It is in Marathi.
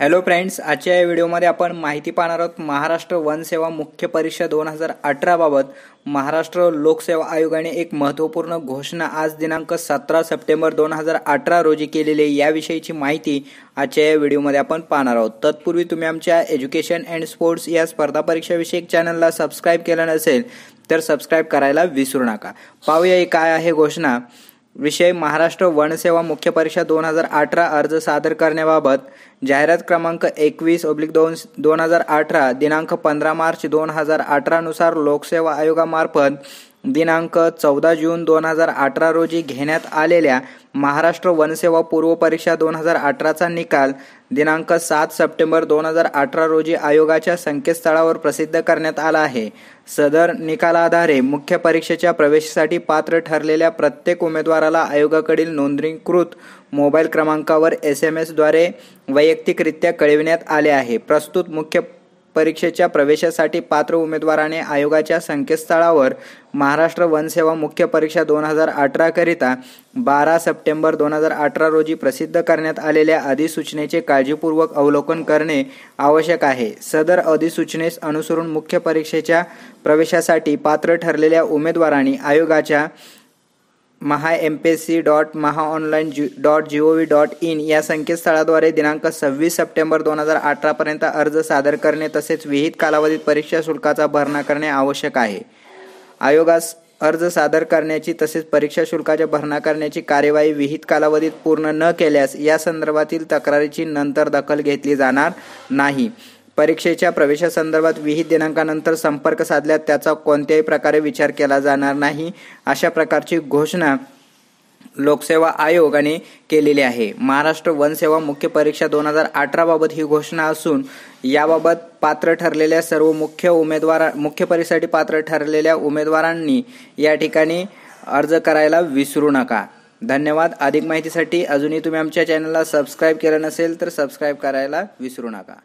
हॅलो फ्रेंड्स आजच्या या व्हिडिओमध्ये आपण माहिती पाहणार आहोत महाराष्ट्र वन सेवा मुख्य परीक्षा दोन हजार अठराबाबत महाराष्ट्र लोकसेवा आयोगाने एक महत्त्वपूर्ण घोषणा आज दिनांक सतरा सप्टेंबर दोन हजार अठरा रोजी केलेली आहे याविषयीची माहिती आजच्या या व्हिडिओमध्ये आपण पाहणार आहोत तत्पूर्वी तुम्ही आमच्या एज्युकेशन अँड स्पोर्ट्स या स्पर्धा परीक्षाविषयक चॅनलला सबस्क्राईब केलं नसेल तर सबस्क्राईब करायला विसरू नका पाहूया काय आहे घोषणा विषय महाराष्ट्र वनसेवा मुख्य परीक्षा दोन हजार अठरा अर्ज सादर करण्याबाबत जाहिरात क्रमांक एकवीस ओब्लिक दोन दोन हजार अठरा दिनांक पंधरा मार्च दोन हजार अठरानुसार लोकसेवा आयोगामार्फत दिनांक चौदा जून दोन हजार अठरा रोजी घेण्यात आलेल्या महाराष्ट्र वनसेवा पूर्व परीक्षा दोन हजार अठराचा निकाल दिनांक सात सप्टेंबर दोन हजार अठरा रोजी आयोगाच्या संकेतस्थळावर प्रसिद्ध करण्यात आला आहे सदर निकालाधारे मुख्य परीक्षेच्या प्रवेशासाठी पात्र ठरलेल्या प्रत्येक उमेदवाराला आयोगाकडील नोंदणीकृत मोबाईल क्रमांकावर एस एम एसद्वारे वैयक्तिकरित्या कळविण्यात आले आहे प्रस्तुत मुख्य परीक्षेच्या प्रवेशासाठी पात्र उमेदवाराने आयोगाच्या संकेतस्थळावर महाराष्ट्र वनसेवा मुख्य परीक्षा दोन हजार अठराकरिता बारा सप्टेंबर दोन हजार अठरा रोजी प्रसिद्ध करण्यात आलेल्या अधिसूचनेचे काळजीपूर्वक अवलोकन करणे आवश्यक आहे सदर अधिसूचनेस अनुसरून मुख्य परीक्षेच्या प्रवेशासाठी पात्र ठरलेल्या उमेदवारांनी आयोगाच्या Maha M P C dot Maha online G dot G O V dot in या संकेतस्थळाद्वारे दिनांक सव्वीस सप्टेंबर दोन हजार अठरापर्यंत अर्ज सादर करणे तसेच विहित कालावधीत परीक्षा शुल्काचा भरणा करणे आवश्यक आहे आयोगास अर्ज सादर करण्याची तसेच परीक्षा शुल्काच्या भरणा करण्याची कार्यवाही विहित कालावधीत पूर्ण न केल्यास या संदर्भातील तक्रारीची नंतर दखल घेतली जाणार नाही परीक्षेच्या प्रवेशासंदर्भात विहित दिनांकानंतर संपर्क साधल्यास त्याचा कोणत्याही प्रकारे विचार केला जाणार नाही अशा प्रकारची घोषणा लोकसेवा आयोगाने केलेली आहे महाराष्ट्र वनसेवा मुख्य परीक्षा दोन हजार अठराबाबत ही घोषणा असून याबाबत पात्र ठरलेल्या सर्व मुख्य उमेदवार मुख्य परीक्षेसाठी पात्र ठरलेल्या उमेदवारांनी या ठिकाणी अर्ज करायला विसरू नका धन्यवाद अधिक माहितीसाठी अजूनही तुम्ही आमच्या चॅनलला सबस्क्राईब केलं नसेल तर सबस्क्राईब करायला विसरू नका